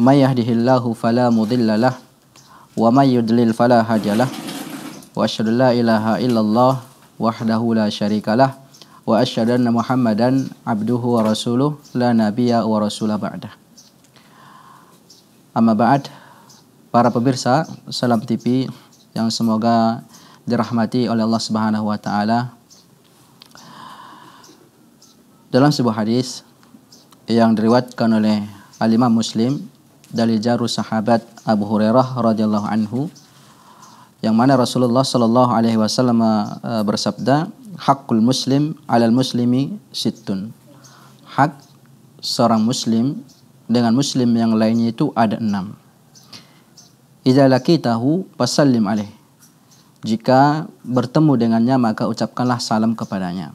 من فلا مضل له ومن يضلل فلا هادي له وأشهد لا wa asyhadu anna muhammadan abduhu wa la nabiyya wa rasula ba'da Amma ba'd Para pemirsa Salam TV yang semoga dirahmati oleh Allah Subhanahu wa taala. Dalam sebuah hadis yang diriwayatkan oleh alimah Muslim dari jaru sahabat Abu Hurairah radhiyallahu anhu yang mana Rasulullah Shallallahu Alaihi Wasallam uh, bersabda hakul muslim alal muslimi situn hak seorang muslim dengan muslim yang lainnya itu ada enam Idza laqitahu fasallim alaih jika bertemu dengannya maka ucapkanlah salam kepadanya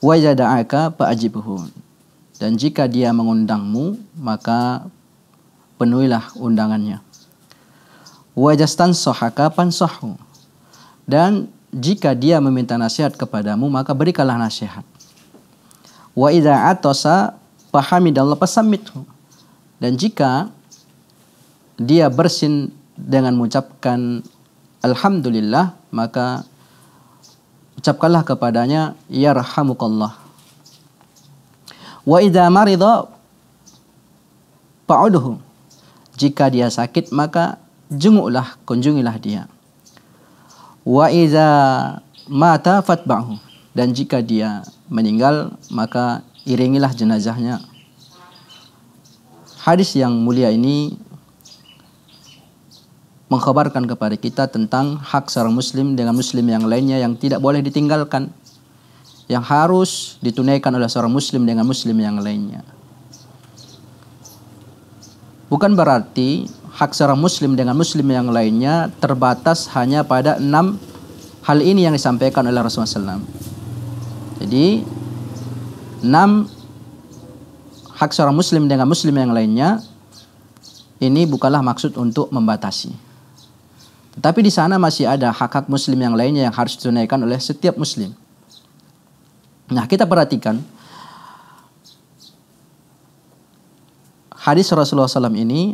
wa idza da'aka dan jika dia mengundangmu, maka penuhilah undangannya. Wajastan sohaka pansohu. Dan jika dia meminta nasihat kepadamu, maka berikanlah nasihat. Wa idha atosa pahamidallah pasamithu. Dan jika dia bersin dengan mengucapkan Alhamdulillah, maka ucapkanlah kepadanya, Ya Rahamukallah. Wa idza marida Jika dia sakit maka jenguklah, kunjungilah dia. Wa idza mata fatba'hu. Dan jika dia meninggal maka iringilah jenazahnya. Hadis yang mulia ini mengkhabarkan kepada kita tentang hak seorang muslim dengan muslim yang lainnya yang tidak boleh ditinggalkan yang harus ditunaikan oleh seorang muslim dengan muslim yang lainnya. Bukan berarti hak seorang muslim dengan muslim yang lainnya terbatas hanya pada enam hal ini yang disampaikan oleh Rasulullah SAW. Jadi, enam hak seorang muslim dengan muslim yang lainnya ini bukanlah maksud untuk membatasi. Tetapi di sana masih ada hak-hak muslim yang lainnya yang harus ditunaikan oleh setiap muslim. Nah, kita perhatikan hadis Rasulullah SAW ini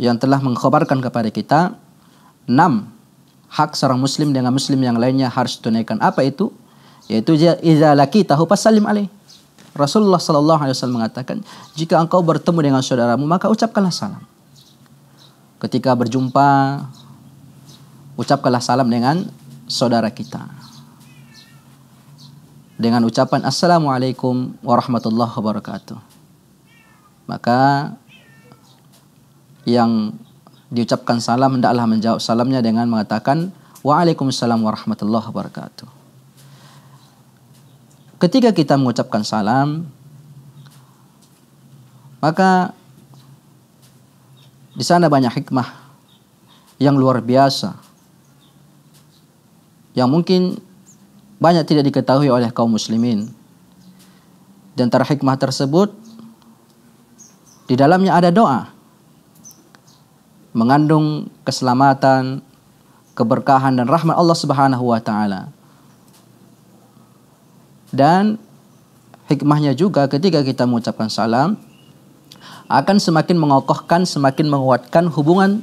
yang telah mengkhabarkan kepada kita enam hak seorang muslim dengan muslim yang lainnya harus tunaikan apa itu yaitu idza tahu pasalim alaih Rasulullah sallallahu alaihi wasallam mengatakan jika engkau bertemu dengan saudaramu maka ucapkanlah salam ketika berjumpa ucapkanlah salam dengan saudara kita dengan ucapan Assalamualaikum warahmatullahi wabarakatuh. Maka yang diucapkan salam hendaklah menjawab salamnya dengan mengatakan Waalaikumsalam warahmatullahi wabarakatuh. Ketika kita mengucapkan salam, maka di sana banyak hikmah yang luar biasa yang mungkin banyak tidak diketahui oleh kaum muslimin. Dan antara hikmah tersebut di dalamnya ada doa. Mengandung keselamatan, keberkahan dan rahmat Allah Subhanahu wa taala. Dan hikmahnya juga ketika kita mengucapkan salam akan semakin mengokohkan, semakin menguatkan hubungan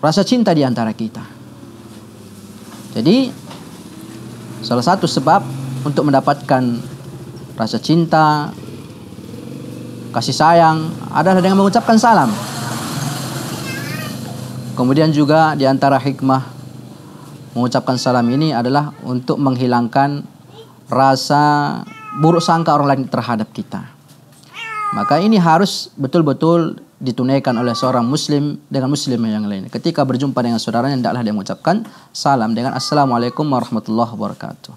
rasa cinta di antara kita. Jadi salah satu sebab untuk mendapatkan rasa cinta, kasih sayang adalah dengan mengucapkan salam. Kemudian juga di antara hikmah mengucapkan salam ini adalah untuk menghilangkan rasa buruk sangka orang lain terhadap kita. Maka ini harus betul-betul ditunaikan oleh seorang muslim dengan muslim yang lain. Ketika berjumpa dengan saudaranya hendaklah dia mengucapkan salam dengan assalamualaikum warahmatullahi wabarakatuh.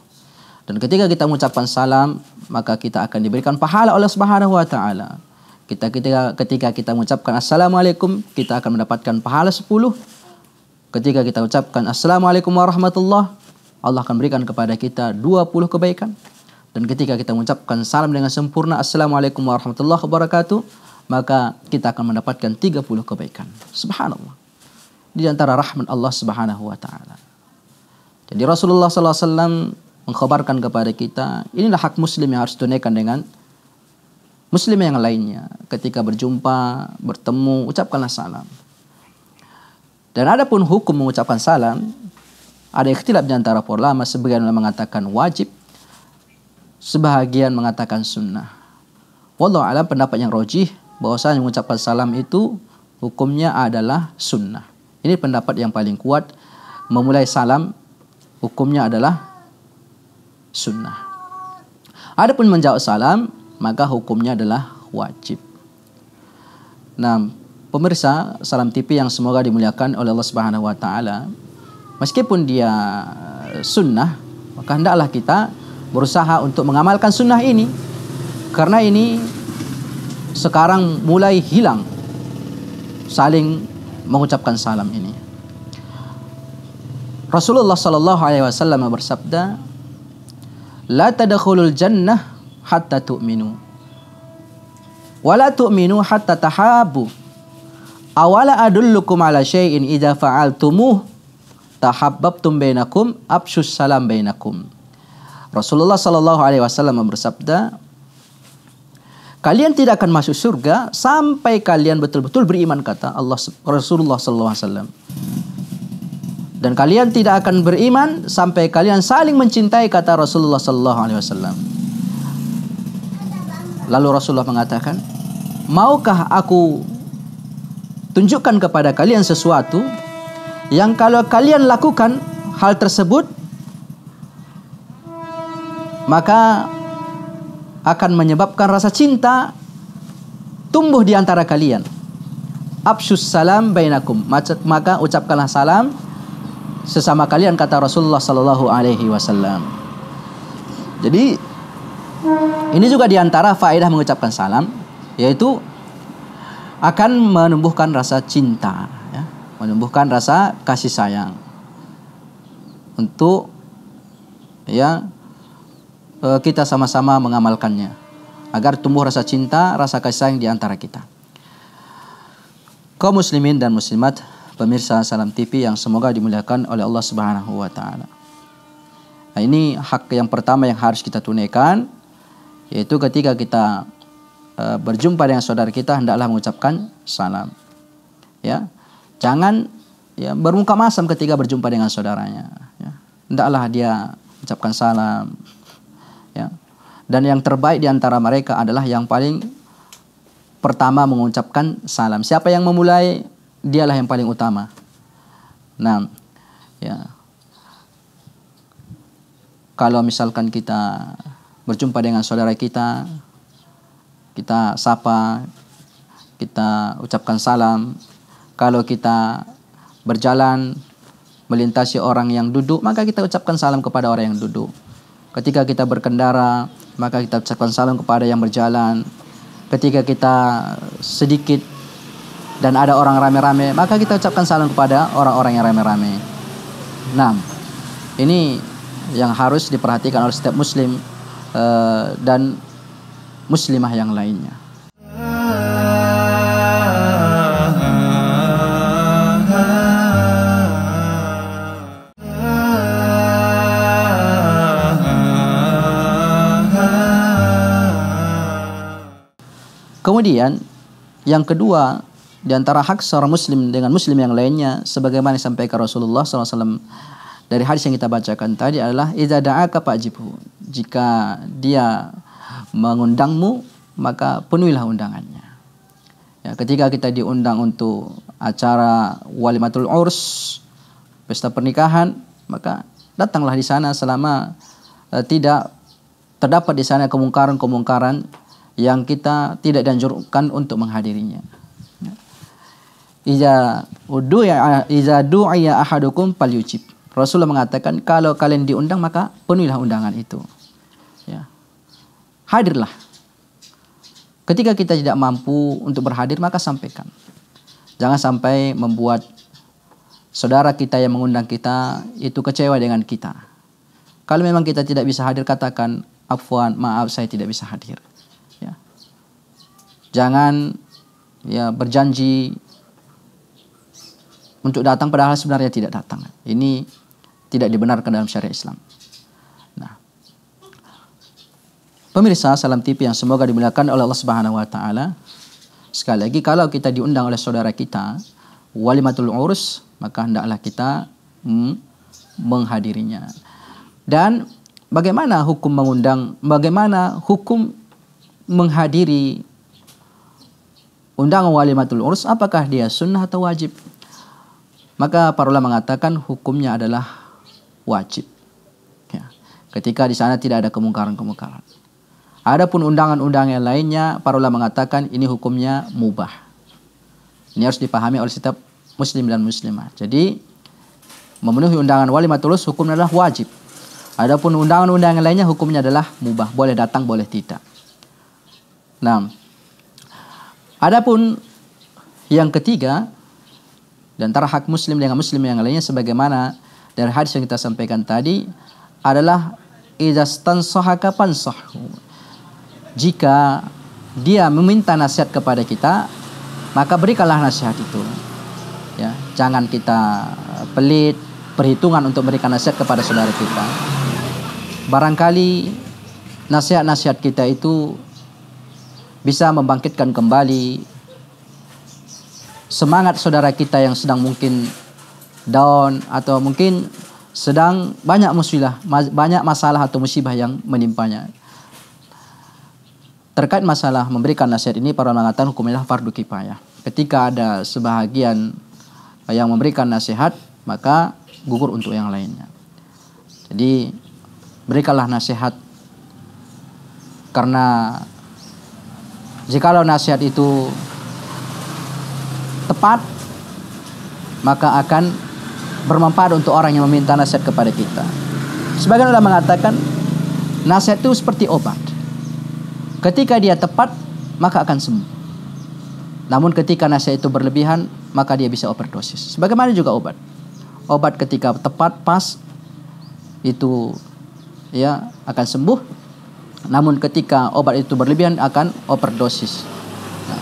Dan ketika kita mengucapkan salam, maka kita akan diberikan pahala oleh Subhanahu wa taala. Kita ketika ketika kita mengucapkan assalamualaikum, kita akan mendapatkan pahala 10. Ketika kita ucapkan assalamualaikum warahmatullahi Allah akan berikan kepada kita 20 kebaikan. Dan ketika kita mengucapkan salam dengan sempurna assalamualaikum warahmatullahi wabarakatuh, maka kita akan mendapatkan 30 kebaikan. Subhanallah. Di antara rahmat Allah Subhanahu wa taala. Jadi Rasulullah Sallallahu Alaihi Wasallam mengkhabarkan kepada kita, inilah hak muslim yang harus tunaikan dengan muslim yang lainnya. Ketika berjumpa, bertemu, ucapkanlah salam. Dan ada pun hukum mengucapkan salam, ada ikhtilaf di antara para ulama, sebagian ulama mengatakan wajib, sebahagian mengatakan sunnah. Wallahu alam pendapat yang rojih bahwasanya mengucapkan salam itu hukumnya adalah sunnah. Ini pendapat yang paling kuat. Memulai salam hukumnya adalah sunnah. Adapun menjawab salam maka hukumnya adalah wajib. Nah, pemirsa Salam TV yang semoga dimuliakan oleh Allah Subhanahu wa taala. Meskipun dia eh, sunnah, maka hendaklah kita berusaha untuk mengamalkan sunnah ini. Karena ini sekarang mulai hilang saling mengucapkan salam ini. Rasulullah Shallallahu Alaihi Wasallam bersabda, لا تدخلوا الجنة حتى تؤمنوا ولا تؤمنوا حتى تحابوا أولا أدلكم على شيء إذا فعلتموه تحببتم بينكم absyus salam بينكم Rasulullah sallallahu alaihi wasallam bersabda Kalian tidak akan masuk surga sampai kalian betul-betul beriman kata Allah Rasulullah SAW. Dan kalian tidak akan beriman sampai kalian saling mencintai kata Rasulullah SAW. Lalu Rasulullah mengatakan, maukah aku tunjukkan kepada kalian sesuatu yang kalau kalian lakukan hal tersebut maka akan menyebabkan rasa cinta tumbuh di antara kalian. Absus salam bainakum. Maka ucapkanlah salam sesama kalian kata Rasulullah sallallahu alaihi wasallam. Jadi ini juga diantara faedah mengucapkan salam yaitu akan menumbuhkan rasa cinta, ya. menumbuhkan rasa kasih sayang untuk ya Eh, kita sama-sama mengamalkannya agar tumbuh rasa cinta, rasa kasih sayang di antara kita. Kau muslimin dan muslimat, pemirsa Salam TV yang semoga dimuliakan oleh Allah Subhanahu wa taala. Nah, ini hak yang pertama yang harus kita tunaikan yaitu ketika kita e, berjumpa dengan saudara kita hendaklah mengucapkan salam. Ya. Jangan ya bermuka masam ketika berjumpa dengan saudaranya, ya. Hendaklah dia ucapkan salam, dan yang terbaik di antara mereka adalah yang paling pertama mengucapkan salam. Siapa yang memulai, dialah yang paling utama. Nah, ya. Kalau misalkan kita berjumpa dengan saudara kita, kita sapa, kita ucapkan salam. Kalau kita berjalan melintasi orang yang duduk, maka kita ucapkan salam kepada orang yang duduk. Ketika kita berkendara, maka kita ucapkan salam kepada yang berjalan. Ketika kita sedikit dan ada orang rame-rame, maka kita ucapkan salam kepada orang-orang yang rame-rame. Nah, ini yang harus diperhatikan oleh setiap muslim uh, dan muslimah yang lainnya. Kemudian yang kedua di antara hak seorang muslim dengan muslim yang lainnya sebagaimana disampaikan Rasulullah SAW dari hadis yang kita bacakan tadi adalah idza da'aka fa'jibhu. Jika dia mengundangmu maka penuhilah undangannya. Ya, ketika kita diundang untuk acara walimatul urs, pesta pernikahan, maka datanglah di sana selama eh, tidak terdapat di sana kemungkaran-kemungkaran yang kita tidak dianjurkan untuk menghadirinya. Iza udu ya iza du'iya ahadukum falyujib. Rasulullah mengatakan kalau kalian diundang maka penuhilah undangan itu. Ya. Hadirlah. Ketika kita tidak mampu untuk berhadir maka sampaikan. Jangan sampai membuat saudara kita yang mengundang kita itu kecewa dengan kita. Kalau memang kita tidak bisa hadir katakan afwan maaf saya tidak bisa hadir. Jangan ya berjanji untuk datang padahal sebenarnya tidak datang. Ini tidak dibenarkan dalam syariat Islam. Nah, pemirsa Salam tipe yang semoga dimuliakan oleh Allah Subhanahu wa taala. Sekali lagi kalau kita diundang oleh saudara kita walimatul urus, maka hendaklah kita hmm, menghadirinya. Dan bagaimana hukum mengundang, bagaimana hukum menghadiri Undang walimatul urus apakah dia sunnah atau wajib? Maka para ulama mengatakan hukumnya adalah wajib. Ya. Ketika di sana tidak ada kemungkaran-kemungkaran. Adapun undangan-undangan lainnya, para ulama mengatakan ini hukumnya mubah. Ini harus dipahami oleh setiap muslim dan muslimah. Jadi memenuhi undangan wali tulus hukumnya adalah wajib. Adapun undangan-undangan lainnya hukumnya adalah mubah, boleh datang boleh tidak. Nah, Adapun yang ketiga dan antara hak muslim dengan muslim yang lainnya sebagaimana dari hadis yang kita sampaikan tadi adalah idzastansaha kapan sah. Jika dia meminta nasihat kepada kita, maka berikanlah nasihat itu. Ya, jangan kita pelit perhitungan untuk memberikan nasihat kepada saudara kita. Barangkali nasihat-nasihat kita itu bisa membangkitkan kembali semangat saudara kita yang sedang mungkin down atau mungkin sedang banyak musibah, banyak masalah atau musibah yang menimpanya. Terkait masalah memberikan nasihat ini, para ulama mengatakan hukumnya fardu kifayah. Ketika ada sebahagian yang memberikan nasihat, maka gugur untuk yang lainnya. Jadi berikanlah nasihat karena Jikalau nasihat itu tepat, maka akan bermanfaat untuk orang yang meminta nasihat kepada kita. Sebagian ulama mengatakan nasihat itu seperti obat. Ketika dia tepat, maka akan sembuh. Namun ketika nasihat itu berlebihan, maka dia bisa overdosis. Sebagaimana juga obat. Obat ketika tepat, pas, itu ya akan sembuh namun ketika obat itu berlebihan akan overdosis. Nah,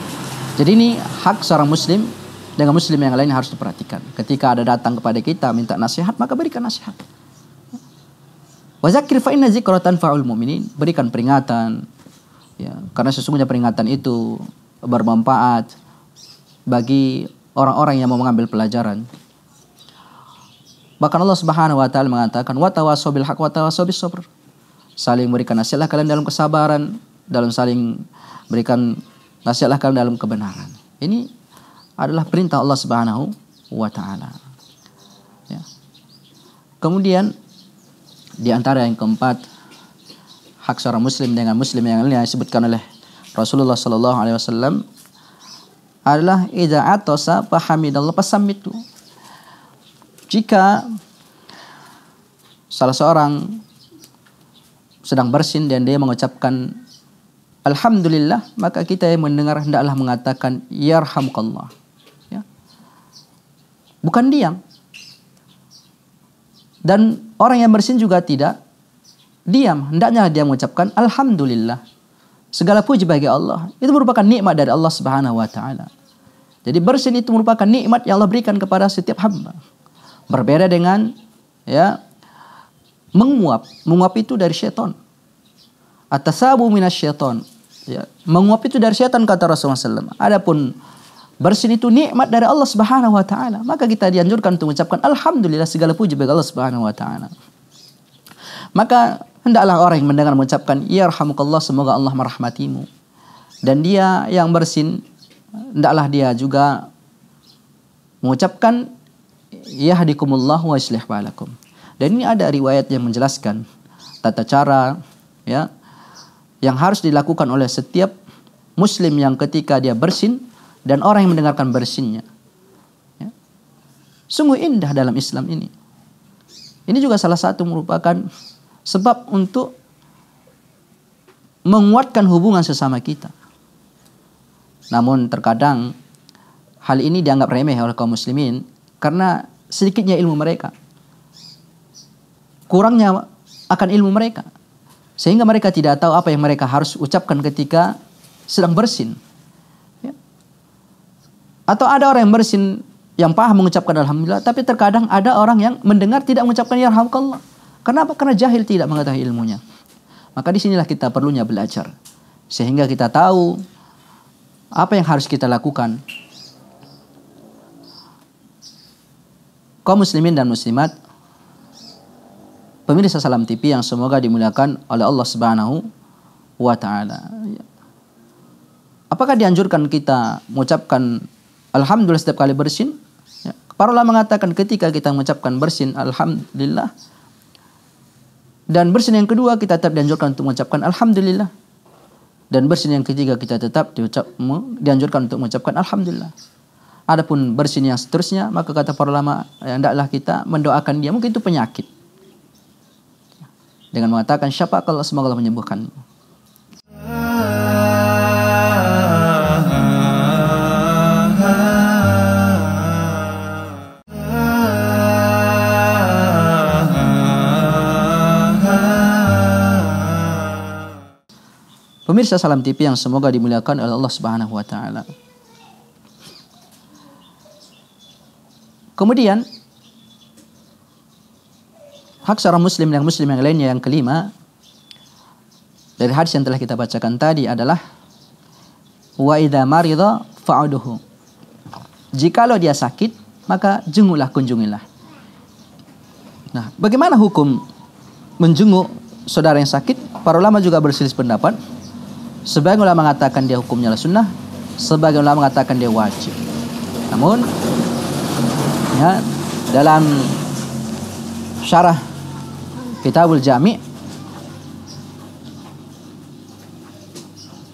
jadi ini hak seorang muslim dengan muslim yang lain harus diperhatikan. Ketika ada datang kepada kita minta nasihat, maka berikan nasihat. Wazakir fa'inna zikrotan fa'ul mu'minin. Berikan peringatan. Ya, karena sesungguhnya peringatan itu bermanfaat bagi orang-orang yang mau mengambil pelajaran. Bahkan Allah Subhanahu wa taala mengatakan wa tawasau bil wa tawasau bis sabr saling berikan nasihatlah kalian dalam kesabaran, dalam saling berikan nasihatlah kalian dalam kebenaran. Ini adalah perintah Allah Subhanahu wa taala. Ya. Kemudian di antara yang keempat hak seorang muslim dengan muslim yang lain yang disebutkan oleh Rasulullah sallallahu alaihi wasallam adalah idza atosa fahamidallah itu Jika salah seorang sedang bersin dan dia mengucapkan Alhamdulillah, maka kita yang mendengar hendaklah mengatakan Yarhamukallah. Ya. Bukan diam. Dan orang yang bersin juga tidak diam. Hendaknya dia mengucapkan Alhamdulillah. Segala puji bagi Allah. Itu merupakan nikmat dari Allah Subhanahu wa taala. Jadi bersin itu merupakan nikmat yang Allah berikan kepada setiap hamba. Berbeda dengan ya menguap. Menguap itu dari atas sabu minas syaitan. Ya. Menguap itu dari setan kata Rasulullah SAW. Adapun bersin itu nikmat dari Allah Subhanahu wa taala. Maka kita dianjurkan untuk mengucapkan alhamdulillah segala puji bagi Allah Subhanahu wa taala. Maka hendaklah orang yang mendengar mengucapkan ya rahmukallah semoga Allah merahmatimu. Dan dia yang bersin hendaklah dia juga mengucapkan Ya Hadikumullah wa islih balakum. Dan ini ada riwayat yang menjelaskan tata cara ya yang harus dilakukan oleh setiap muslim yang ketika dia bersin dan orang yang mendengarkan bersinnya. Ya. Sungguh indah dalam Islam ini. Ini juga salah satu merupakan sebab untuk menguatkan hubungan sesama kita. Namun terkadang hal ini dianggap remeh oleh kaum muslimin karena sedikitnya ilmu mereka kurangnya akan ilmu mereka. Sehingga mereka tidak tahu apa yang mereka harus ucapkan ketika sedang bersin. Ya. Atau ada orang yang bersin yang paham mengucapkan Alhamdulillah. Tapi terkadang ada orang yang mendengar tidak mengucapkan Ya Alhamdulillah. Kenapa? Karena jahil tidak mengetahui ilmunya. Maka disinilah kita perlunya belajar. Sehingga kita tahu apa yang harus kita lakukan. kau muslimin dan muslimat pemirsa Salam TV yang semoga dimuliakan oleh Allah Subhanahu wa taala. Apakah dianjurkan kita mengucapkan alhamdulillah setiap kali bersin? Ya. Para ulama mengatakan ketika kita mengucapkan bersin alhamdulillah dan bersin yang kedua kita tetap dianjurkan untuk mengucapkan alhamdulillah. Dan bersin yang ketiga kita tetap diucap, dianjurkan untuk mengucapkan alhamdulillah. Adapun bersin yang seterusnya maka kata para ulama ya hendaklah kita mendoakan dia mungkin itu penyakit dengan mengatakan siapa kalau semoga Allah menyembuhkanmu. Pemirsa Salam TV yang semoga dimuliakan oleh Allah Subhanahu wa taala. Kemudian hak seorang muslim dan muslim yang lainnya yang kelima dari hadis yang telah kita bacakan tadi adalah wa idza marida fa'uduhu. Jikalau dia sakit, maka jenguklah kunjungilah. Nah, bagaimana hukum menjenguk saudara yang sakit? Para ulama juga berselisih pendapat. Sebagian ulama mengatakan dia hukumnya sunnah, sebagian ulama mengatakan dia wajib. Namun ya, dalam syarah Kitabul Jami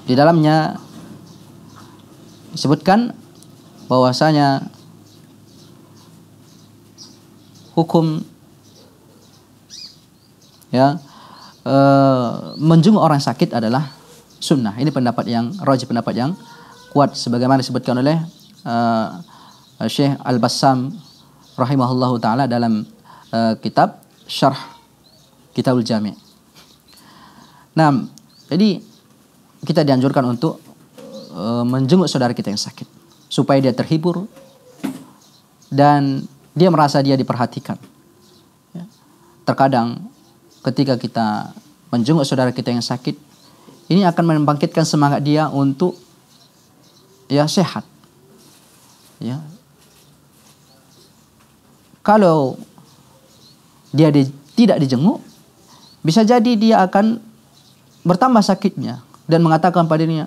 di dalamnya disebutkan bahwasanya hukum ya e, menjenguk orang sakit adalah sunnah. Ini pendapat yang rajih pendapat yang kuat sebagaimana disebutkan oleh e, Syekh Al-Bassam rahimahullahu taala dalam e, kitab Syarh Kitabul Jami'. Nah, jadi kita dianjurkan untuk uh, menjenguk saudara kita yang sakit supaya dia terhibur dan dia merasa dia diperhatikan. Ya. Terkadang ketika kita menjenguk saudara kita yang sakit, ini akan membangkitkan semangat dia untuk ya sehat. Ya. Kalau dia di, tidak dijenguk, bisa jadi dia akan bertambah sakitnya dan mengatakan pada dirinya,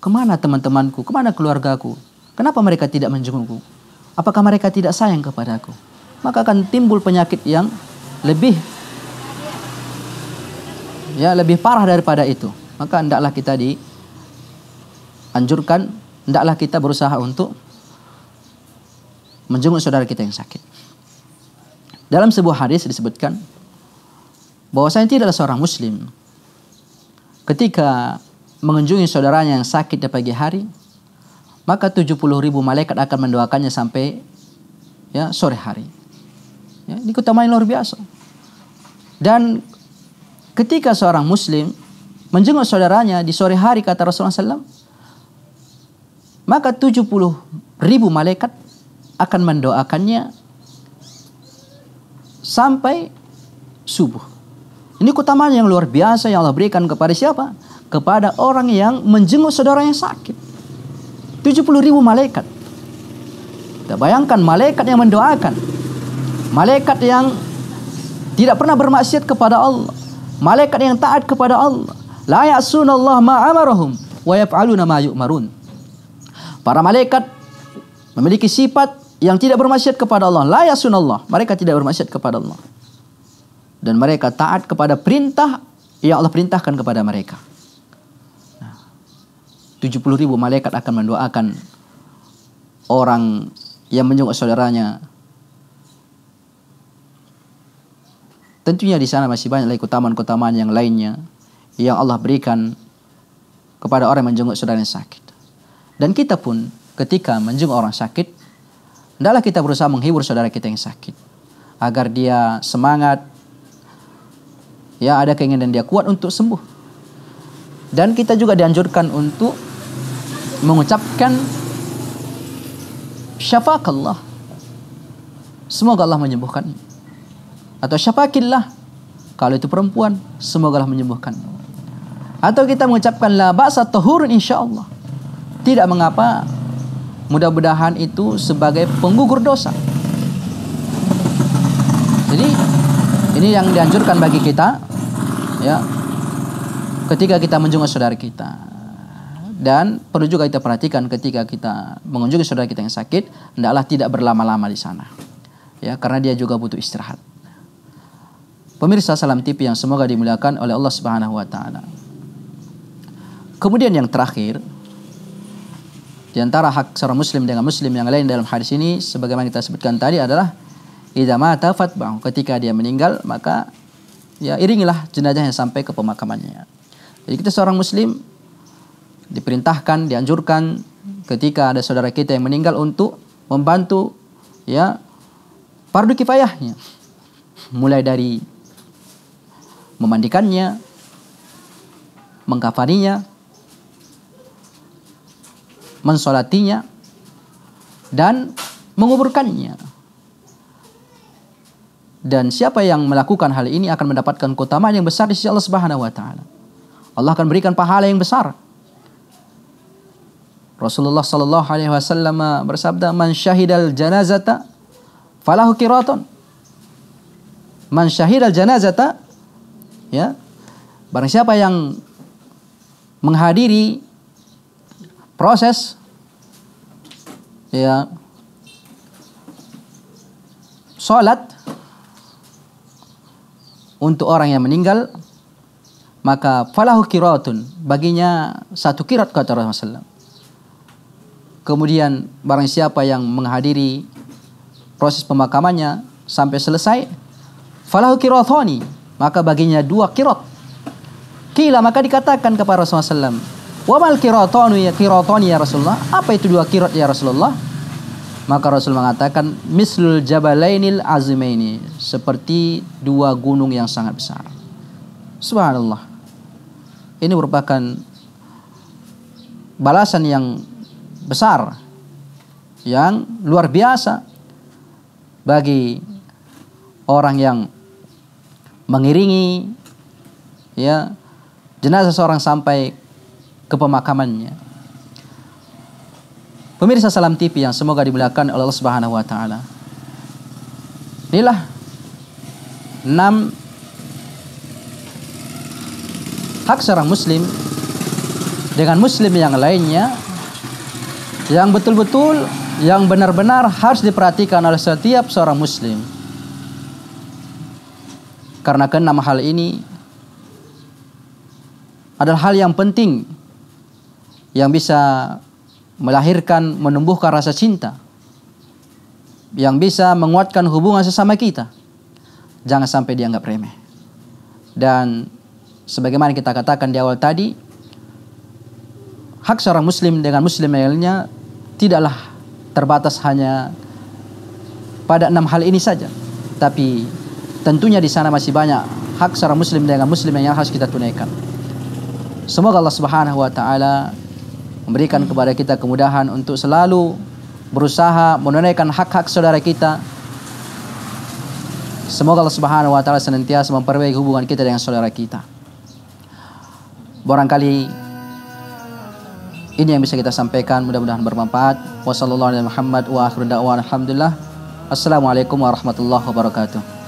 kemana teman-temanku, kemana keluargaku, kenapa mereka tidak menjengukku, apakah mereka tidak sayang kepadaku. Maka akan timbul penyakit yang lebih ya lebih parah daripada itu. Maka hendaklah kita dianjurkan, hendaklah kita berusaha untuk menjenguk saudara kita yang sakit. Dalam sebuah hadis disebutkan bahwasanya tidak adalah seorang muslim ketika mengunjungi saudaranya yang sakit di pagi hari maka 70 ribu malaikat akan mendoakannya sampai ya sore hari ya, ini keutamaan luar biasa dan ketika seorang muslim menjenguk saudaranya di sore hari kata Rasulullah SAW maka 70 ribu malaikat akan mendoakannya sampai subuh ini keutamaan yang luar biasa yang Allah berikan kepada siapa? Kepada orang yang menjenguk saudara yang sakit. 70 ribu malaikat. Kita bayangkan malaikat yang mendoakan. Malaikat yang tidak pernah bermaksiat kepada Allah. Malaikat yang taat kepada Allah. La ya'sunallah ma'amarahum wa yaf'aluna ma yu'marun. Para malaikat memiliki sifat yang tidak bermaksiat kepada Allah. La ya'sunallah. Mereka tidak bermaksiat kepada Allah dan mereka taat kepada perintah yang Allah perintahkan kepada mereka. Nah, 70 ribu malaikat akan mendoakan orang yang menjenguk saudaranya. Tentunya di sana masih banyak lagi kutaman-kutaman yang lainnya yang Allah berikan kepada orang yang menjenguk saudara yang sakit. Dan kita pun ketika menjenguk orang sakit, hendaklah kita berusaha menghibur saudara kita yang sakit agar dia semangat ya ada keinginan dia kuat untuk sembuh dan kita juga dianjurkan untuk mengucapkan Allah. semoga Allah menyembuhkan atau syafaqillah kalau itu perempuan semoga Allah menyembuhkan atau kita mengucapkan la ba'sa tahurun insyaallah tidak mengapa mudah-mudahan itu sebagai penggugur dosa jadi ini yang dianjurkan bagi kita ya ketika kita menjenguk saudara kita dan perlu juga kita perhatikan ketika kita mengunjungi saudara kita yang sakit hendaklah tidak berlama-lama di sana ya karena dia juga butuh istirahat pemirsa salam TV yang semoga dimuliakan oleh Allah Subhanahu wa taala kemudian yang terakhir di antara hak seorang muslim dengan muslim yang lain dalam hadis ini sebagaimana kita sebutkan tadi adalah idza mata fatba'u ketika dia meninggal maka ya iringilah jenazahnya sampai ke pemakamannya. Jadi kita seorang muslim diperintahkan, dianjurkan ketika ada saudara kita yang meninggal untuk membantu ya fardu kifayahnya. Mulai dari memandikannya, mengkafaninya, mensolatinya, dan menguburkannya dan siapa yang melakukan hal ini akan mendapatkan keutamaan yang besar di sisi Allah Subhanahu wa taala. Allah akan berikan pahala yang besar. Rasulullah sallallahu alaihi wasallam bersabda, "Man syahidal janazata falahu kiraton. Man syahidal janazata ya. Barang siapa yang menghadiri proses ya salat untuk orang yang meninggal maka falahu kiratun baginya satu kirat kata Rasulullah Kemudian barang siapa yang menghadiri proses pemakamannya sampai selesai falahu kiratoni maka baginya dua kirat. Kila maka dikatakan kepada Rasulullah wamal Wa ya ya Rasulullah? Apa itu dua kirat ya Rasulullah? Maka Rasul mengatakan mislul jabalainil azimaini seperti dua gunung yang sangat besar. Subhanallah. Ini merupakan balasan yang besar yang luar biasa bagi orang yang mengiringi ya jenazah seorang sampai ke pemakamannya Pemirsa Salam TV yang semoga dimuliakan oleh Allah Subhanahu wa taala. Inilah 6 hak seorang muslim dengan muslim yang lainnya yang betul-betul yang benar-benar harus diperhatikan oleh setiap seorang muslim. Karena keenam hal ini adalah hal yang penting yang bisa melahirkan, menumbuhkan rasa cinta yang bisa menguatkan hubungan sesama kita. Jangan sampai dianggap remeh. Dan sebagaimana kita katakan di awal tadi, hak seorang muslim dengan muslim lainnya tidaklah terbatas hanya pada enam hal ini saja. Tapi tentunya di sana masih banyak hak seorang muslim dengan muslim yang harus kita tunaikan. Semoga Allah Subhanahu wa taala memberikan kepada kita kemudahan untuk selalu berusaha menunaikan hak-hak saudara kita. Semoga Allah Subhanahu wa taala senantiasa memperbaiki hubungan kita dengan saudara kita. Barangkali ini yang bisa kita sampaikan, mudah-mudahan bermanfaat. Wassalamualaikum warahmatullahi wabarakatuh.